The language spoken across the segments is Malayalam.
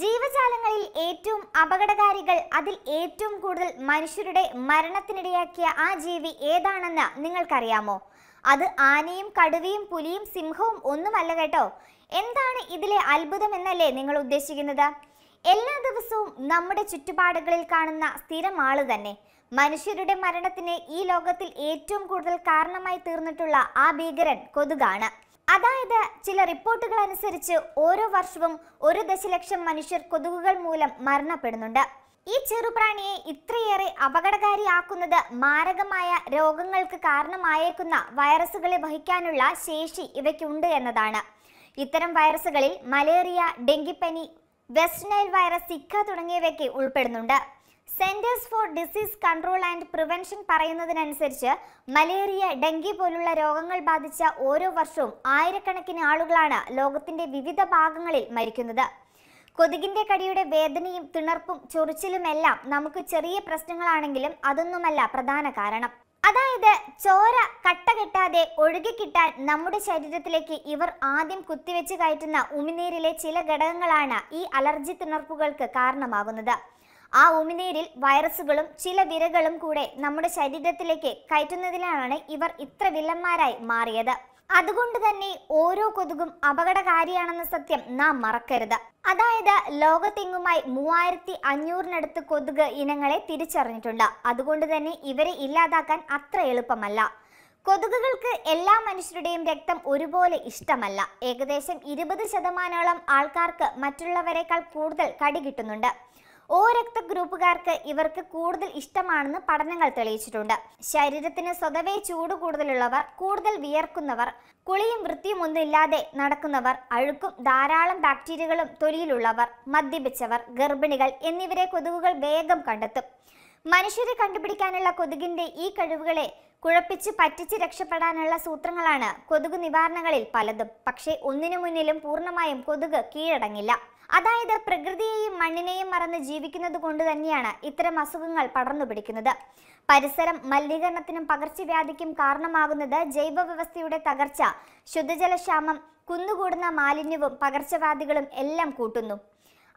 ജീവജാലങ്ങളിൽ ഏറ്റവും അപകടകാരികൾ അതിൽ ഏറ്റവും കൂടുതൽ മനുഷ്യരുടെ മരണത്തിനിടയാക്കിയ ആ ജീവി ഏതാണെന്ന് നിങ്ങൾക്കറിയാമോ അത് ആനയും കടുവയും പുലിയും സിംഹവും ഒന്നുമല്ല കേട്ടോ എന്താണ് ഇതിലെ അത്ഭുതം എന്നല്ലേ നിങ്ങൾ ഉദ്ദേശിക്കുന്നത് എല്ലാ ദിവസവും നമ്മുടെ ചുറ്റുപാടുകളിൽ കാണുന്ന സ്ഥിരം ആള് തന്നെ മനുഷ്യരുടെ മരണത്തിന് ഈ ലോകത്തിൽ ഏറ്റവും കൂടുതൽ കാരണമായി തീർന്നിട്ടുള്ള ആ ഭീകരൻ കൊതുകാണ് അതായത് ചില റിപ്പോർട്ടുകൾ അനുസരിച്ച് ഓരോ വർഷവും ഒരു ദശലക്ഷം മനുഷ്യർ കൊതുകുകൾ മൂലം മരണപ്പെടുന്നുണ്ട് ഈ ചെറുപ്രാണിയെ ഇത്രയേറെ അപകടകാരിയാക്കുന്നത് മാരകമായ രോഗങ്ങൾക്ക് കാരണമായേക്കുന്ന വൈറസുകളെ വഹിക്കാനുള്ള ശേഷി ഇവയ്ക്കുണ്ട് എന്നതാണ് ഇത്തരം വൈറസുകളിൽ മലേറിയ ഡെങ്കിപ്പനി വെസ്റ്റ് നൈൽ വൈറസ് സിക്ക തുടങ്ങിയവയ്ക്ക് ഉൾപ്പെടുന്നുണ്ട് centres for disease control and prevention പറയുന്നതിനനുസരിച്ച് മലേറിയ ഡെങ്കി പോലുള്ള രോഗങ്ങൾ ബാധിച്ച ഓരോ വർഷവും ആയിരക്കണക്കിന് ആളുകളാണ് ലോകത്തിന്റെ വിവിധ ഭാഗങ്ങളിൽ മരിക്കുന്നത് കൊതുകിന്റെ കടിയുടെ വേദനയും തിണർപ്പും ചൊറിച്ചിലുമെല്ലാം നമുക്ക് ചെറിയ പ്രശ്നങ്ങളാണെങ്കിലും അതൊന്നുമല്ല പ്രധാന കാരണം അതായത് ചോര കട്ട കെട്ടാതെ ഒഴുകിക്കിട്ടാൻ നമ്മുടെ ശരീരത്തിലേക്ക് ഇവർ ആദ്യം കുത്തിവെച്ച് കയറ്റുന്ന ഉമിനീരിലെ ചില ഘടകങ്ങളാണ് ഈ അലർജി തിണർപ്പുകൾക്ക് കാരണമാകുന്നത് ആ ഉമിനീരിൽ വൈറസുകളും ചില വിരകളും കൂടെ നമ്മുടെ ശരീരത്തിലേക്ക് കയറ്റുന്നതിലാണ് ഇവർ ഇത്ര വില്ലന്മാരായി മാറിയത് അതുകൊണ്ട് തന്നെ ഓരോ കൊതുകും അപകടകാരിയാണെന്ന സത്യം നാം മറക്കരുത് അതായത് ലോകത്തെങ്ങുമായി മൂവായിരത്തി അഞ്ഞൂറിനടുത്ത് കൊതുക് ഇനങ്ങളെ തിരിച്ചറിഞ്ഞിട്ടുണ്ട് അതുകൊണ്ട് തന്നെ ഇവരെ ഇല്ലാതാക്കാൻ അത്ര എളുപ്പമല്ല കൊതുകുകൾക്ക് എല്ലാ മനുഷ്യരുടെയും രക്തം ഒരുപോലെ ഇഷ്ടമല്ല ഏകദേശം ഇരുപത് ശതമാനോളം ആൾക്കാർക്ക് മറ്റുള്ളവരെക്കാൾ കൂടുതൽ കടി കിട്ടുന്നുണ്ട് ഓ ഗ്രൂപ്പുകാർക്ക് ഇവർക്ക് കൂടുതൽ ഇഷ്ടമാണെന്ന് പഠനങ്ങൾ തെളിയിച്ചിട്ടുണ്ട് ശരീരത്തിന് സ്വതവേ ചൂട് കൂടുതലുള്ളവർ കൂടുതൽ വിയർക്കുന്നവർ കുളിയും വൃത്തിയും ഒന്നുമില്ലാതെ നടക്കുന്നവർ അഴുക്കും ധാരാളം ബാക്ടീരിയകളും തൊലിയിലുള്ളവർ മദ്യപിച്ചവർ ഗർഭിണികൾ എന്നിവരെ കൊതുകുകൾ വേഗം കണ്ടെത്തും മനുഷ്യരെ കണ്ടുപിടിക്കാനുള്ള കൊതുകിന്റെ ഈ കഴിവുകളെ കുഴപ്പിച്ച് പറ്റിച്ച് രക്ഷപ്പെടാനുള്ള സൂത്രങ്ങളാണ് കൊതുക് നിവാരണങ്ങളിൽ പലതും പക്ഷേ ഒന്നിനു മുന്നിലും പൂർണ്ണമായും കൊതുക് കീഴടങ്ങില്ല അതായത് പ്രകൃതിയെയും മണ്ണിനെയും മറന്ന് ജീവിക്കുന്നത് കൊണ്ട് തന്നെയാണ് ഇത്തരം അസുഖങ്ങൾ പടർന്നു പിടിക്കുന്നത് പരിസരം മലിനീകരണത്തിനും പകർച്ചവ്യാധിക്കും കാരണമാകുന്നത് ജൈവവ്യവസ്ഥയുടെ തകർച്ച ശുദ്ധജലക്ഷാമം കുന്നുകൂടുന്ന മാലിന്യവും പകർച്ചവ്യാധികളും എല്ലാം കൂട്ടുന്നു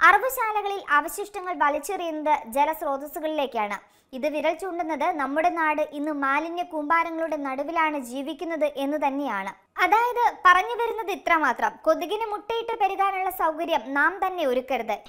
അറവുശാലകളിൽ അവശിഷ്ടങ്ങൾ വലിച്ചെറിയുന്നത് ജലസ്രോതസ്സുകളിലേക്കാണ് ഇത് വിരൽ ചൂണ്ടുന്നത് നമ്മുടെ നാട് ഇന്ന് മാലിന്യ കൂമ്പാരങ്ങളുടെ നടുവിലാണ് ജീവിക്കുന്നത് എന്ന് തന്നെയാണ് അതായത് പറഞ്ഞു വരുന്നത് ഇത്രമാത്രം കൊതുകിന് മുട്ടയിട്ട് പെരുകാനുള്ള സൗകര്യം നാം തന്നെ ഒരുക്കരുത്